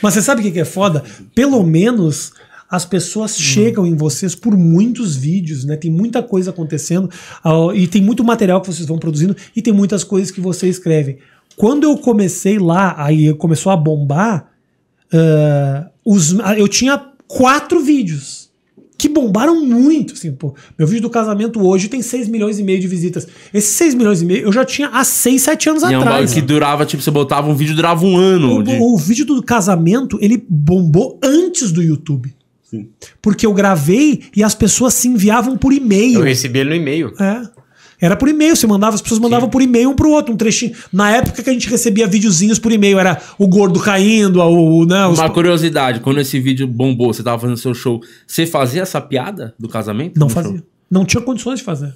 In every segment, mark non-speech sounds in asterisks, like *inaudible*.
Mas você sabe o que é foda? Pelo menos as pessoas hum. chegam em vocês por muitos vídeos, né? Tem muita coisa acontecendo ah, e tem muito material que vocês vão produzindo e tem muitas coisas que vocês escrevem. Quando eu comecei lá, aí começou a bombar, uh, os, ah, eu tinha quatro vídeos que bombaram muito. Assim, pô, meu vídeo do casamento hoje tem 6 milhões e meio de visitas. Esses 6 milhões e meio eu já tinha há 6, 7 anos e atrás. É um bagulho que durava, tipo, você botava um vídeo, durava um ano. O, de... o vídeo do casamento, ele bombou antes do YouTube. Sim. Porque eu gravei e as pessoas se enviavam por e-mail. Eu recebi ele no e-mail. É. Era por e-mail, você mandava, as pessoas mandavam Sim. por e-mail um pro outro, um trechinho. Na época que a gente recebia videozinhos por e-mail, era o gordo caindo, o. Né, os... Uma curiosidade, quando esse vídeo bombou, você tava fazendo seu show, você fazia essa piada do casamento? Não fazia. Show? Não tinha condições de fazer.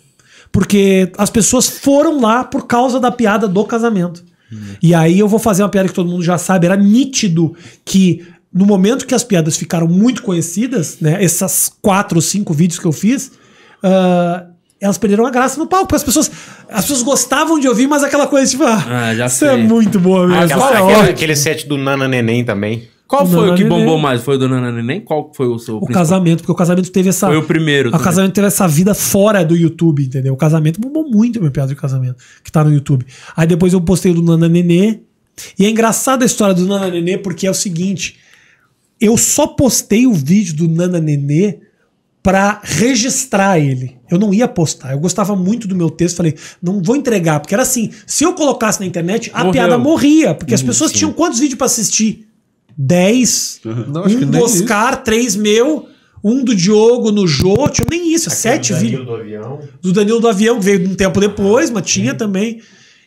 Porque as pessoas foram lá por causa da piada do casamento. Hum. E aí eu vou fazer uma piada que todo mundo já sabe, era nítido que no momento que as piadas ficaram muito conhecidas, né, essas quatro ou cinco vídeos que eu fiz, ah, elas perderam a graça no palco, porque as pessoas, as pessoas gostavam de ouvir, mas aquela coisa tipo, ah, ah já isso é sei. é muito boa mesmo. Aquela, aquela, é aquele set do Nana Neném também. Qual foi o que bombou mais? Foi o do Nana Neném? Qual foi o seu O principal? casamento, porque o casamento teve essa... Foi o primeiro. O também. casamento teve essa vida fora do YouTube, entendeu? O casamento bombou muito, meu piada de casamento, que tá no YouTube. Aí depois eu postei o do Nana Nenê. E é engraçada a história do Nana Nenê, porque é o seguinte... Eu só postei o vídeo do Nana Nenê para registrar ele. Eu não ia postar. Eu gostava muito do meu texto, falei, não vou entregar, porque era assim, se eu colocasse na internet, a Morreu. piada morria, porque as pessoas Sim. tinham quantos vídeos para assistir? Dez? Uhum. não, um do Oscar, isso. três meu, um do Diogo no Jô, tinha nem isso, Aquele sete vídeos. Do Danilo do Avião. Do Danilo do Avião, que veio um tempo depois, ah, mas tinha sim. também.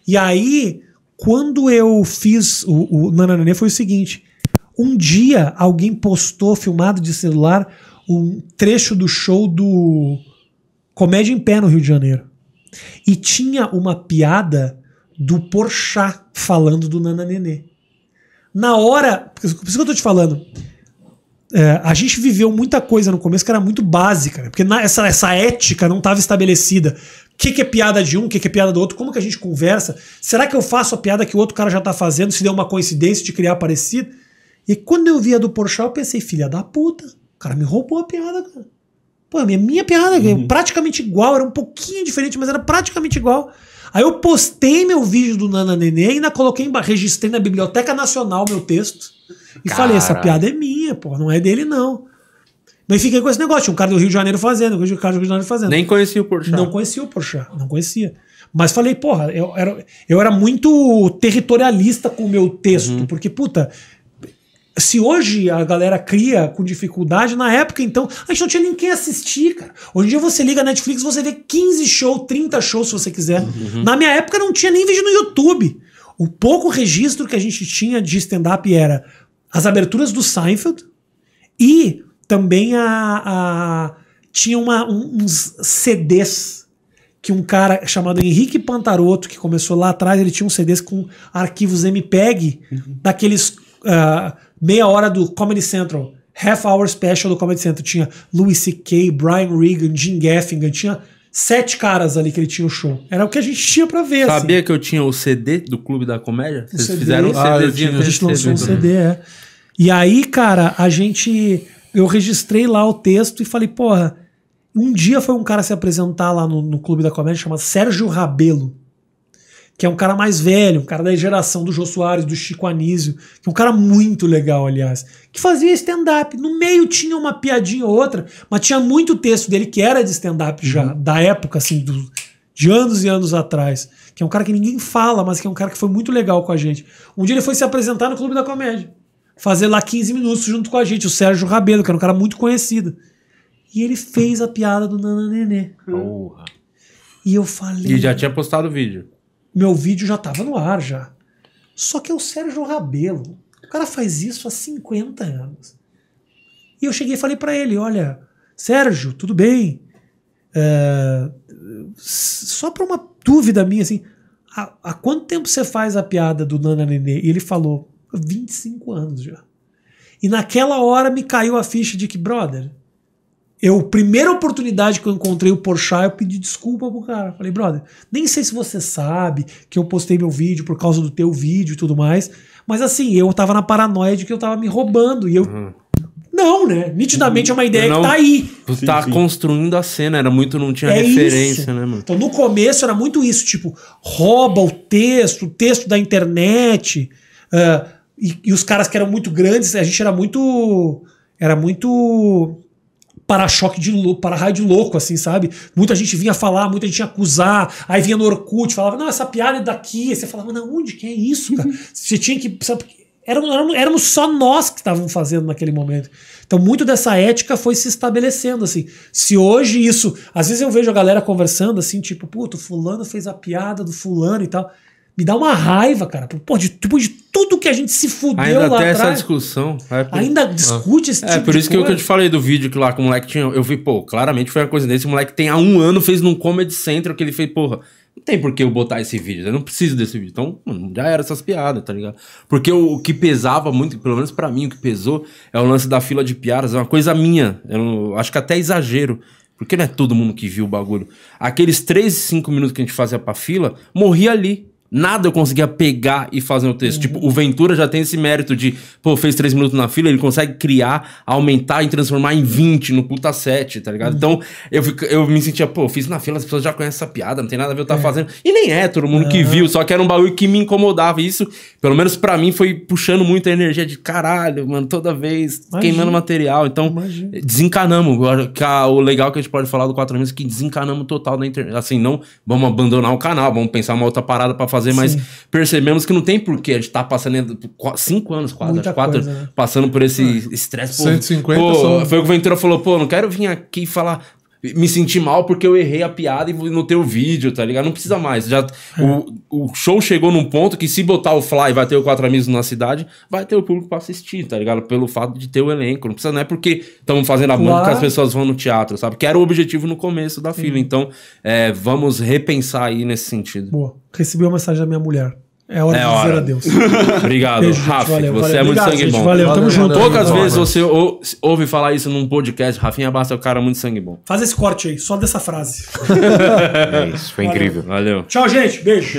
E aí, quando eu fiz o, o Nananê foi o seguinte, um dia alguém postou filmado de celular um trecho do show do Comédia em Pé no Rio de Janeiro. E tinha uma piada do Porchat falando do Nana Nenê. Na hora, por isso que eu tô te falando, é, a gente viveu muita coisa no começo que era muito básica, né? porque na, essa, essa ética não estava estabelecida. O que, que, é piada de um, o que, que, é piada do outro, como que a gente conversa? Será que eu faço a piada que o outro cara já está fazendo, se deu uma coincidência de criar parecido? E quando eu via do Porchat, eu pensei, filha da puta. O cara me roubou a piada, cara. Pô, minha, minha piada, é uhum. praticamente igual, era um pouquinho diferente, mas era praticamente igual. Aí eu postei meu vídeo do Nana Nenê e ainda coloquei, em, registrei na Biblioteca Nacional meu texto. E Caralho. falei, essa piada é minha, pô, não é dele não. Mas fiquei com esse negócio, o um cara do Rio de Janeiro fazendo, um cara do Rio de Janeiro fazendo. Nem conhecia o Porchat. Não conhecia o Porchat, não conhecia. Mas falei, porra, eu era, eu era muito territorialista com o meu texto, uhum. porque, puta, se hoje a galera cria com dificuldade, na época então, a gente não tinha nem quem assistir, cara. Hoje em dia você liga a Netflix, você vê 15 shows, 30 shows se você quiser. Uhum. Na minha época não tinha nem vídeo no YouTube. O pouco registro que a gente tinha de stand-up era as aberturas do Seinfeld e também a, a tinha uma, uns CDs que um cara chamado Henrique Pantaroto, que começou lá atrás, ele tinha um CDs com arquivos MPEG uhum. daqueles uh, meia hora do Comedy Central, half hour special do Comedy Central. Tinha Louis C.K., Brian Regan, Jim Gaffigan, tinha sete caras ali que ele tinha o show. Era o que a gente tinha pra ver. Assim. Sabia assim. que eu tinha o CD do Clube da Comédia? Vocês CD? fizeram um ah, CDzinho. Né? A gente lançou um CD, é. E aí, cara, a gente. Eu registrei lá o texto e falei, porra. Um dia foi um cara se apresentar lá no, no Clube da Comédia chamado Sérgio Rabelo que é um cara mais velho, um cara da geração do Jô Soares, do Chico Anísio, que é um cara muito legal, aliás, que fazia stand-up. No meio tinha uma piadinha ou outra, mas tinha muito texto dele que era de stand-up já, uhum. da época, assim, do, de anos e anos atrás. Que é um cara que ninguém fala, mas que é um cara que foi muito legal com a gente. Um dia ele foi se apresentar no Clube da Comédia, fazer lá 15 minutos junto com a gente, o Sérgio Rabelo, que era um cara muito conhecido. E ele fez a piada do Nananenê. Porra. E eu falei. E já tinha postado o vídeo meu vídeo já estava no ar já. Só que é o Sérgio Rabelo. O cara faz isso há 50 anos. E eu cheguei e falei para ele, olha, Sérgio, tudo bem? É, só para uma dúvida minha, assim, há, há, quanto tempo você faz a piada do Nana Nenê? E ele falou, 25 anos já. E naquela hora me caiu a ficha de que, brother, eu, primeira oportunidade que eu encontrei o Porsche, eu pedi desculpa pro cara. Falei, brother, nem sei se você sabe que eu postei meu vídeo por causa do teu vídeo e tudo mais. Mas assim, eu tava na paranoia de que eu tava me roubando. E eu. Uhum. Não, né? Nitidamente é uma ideia não, que tá aí. Tu sim, tá sim. construindo a cena, era muito, não tinha é referência, isso. né, mano? Então no começo era muito isso, tipo, rouba o texto, o texto da internet. Uh, e, e os caras que eram muito grandes, a gente era muito. Era muito para-choque de louco, para-raio de louco, assim, sabe? Muita gente vinha falar, muita gente ia acusar, aí vinha no Orkut, falava, não, essa piada é daqui. Aí você falava, não, onde que é isso, cara? Uhum. você tinha que. Sabe, éramos, éramos, éramos só nós que estávamos fazendo naquele momento. Então, muito dessa ética foi se estabelecendo, assim. Se hoje isso. Às vezes eu vejo a galera conversando assim, tipo, puto, fulano fez a piada do fulano e tal me dá uma raiva, cara. Pô, de, depois tipo, de tudo que a gente se fudeu ainda lá atrás. Ainda essa discussão. É por... Ainda ah. discute ah. esse é, tipo de É, por isso que eu, que eu, te falei do vídeo que lá com o moleque tinha... Eu vi, pô, claramente foi uma coisa desse. O moleque tem há um ano, fez num Comedy Central que ele fez, porra... Não tem por que eu botar esse vídeo, eu não preciso desse vídeo. Então, mano, já era essas piadas, tá ligado? Porque o, o que pesava muito, pelo menos para mim, o que pesou é o lance da fila de piadas, é uma coisa minha. Eu acho que até exagero. Porque não é todo mundo que viu o bagulho. Aqueles 3, 5 minutos que a gente fazia pra fila, morria ali nada eu conseguia pegar e fazer o texto. Uhum. Tipo, o Ventura já tem esse mérito de, pô, fez três minutos na fila, ele consegue criar, aumentar e transformar em 20 no puta 7, tá ligado? Uhum. Então, eu, eu me sentia, pô, fiz na fila, as pessoas já conhecem essa piada, não tem nada a ver eu estar é. fazendo. E nem é, todo mundo uhum. que viu, só que era um bagulho que me incomodava. E isso, pelo menos para mim, foi puxando muito a energia de caralho, mano, toda vez, Imagina. queimando material. Então, Imagina. desencanamos. O legal que a gente pode falar do Quatro meses é que desencanamos total da internet. Assim, não vamos abandonar o canal, vamos pensar uma outra parada para fazer fazer, mas Sim. percebemos que não tem porquê. A gente tá passando cinco anos, quase, Muita quatro, coisa, né? passando por esse é. estresse. É. 150 pô, Foi o que o Ventura falou, pô, não quero vir aqui falar me senti mal porque eu errei a piada e não ter o vídeo, tá ligado? Não precisa mais. Já, é. o, o show chegou num ponto que se botar o Fly vai ter o Quatro Amigos na cidade, vai ter o público pra assistir, tá ligado? Pelo fato de ter o elenco. Não precisa, não é porque estamos fazendo a claro. banda que as pessoas vão no teatro, sabe? Que era o objetivo no começo da fila. Então, é, vamos repensar aí nesse sentido. Boa. Recebi uma mensagem da minha mulher. É hora é de hora. dizer adeus. *laughs* Obrigado, Beijo, Rafa. Valeu, você é valeu. é muito Obrigado, sangue gente, bom. Valeu, tamo valeu, junto. Poucas valeu, vezes você ou, ouve falar isso num podcast. Rafinha Basta é um cara muito sangue bom. Faz esse corte aí, só dessa frase. *laughs* é isso, foi incrível. Valeu. Tchau, gente. Beijo.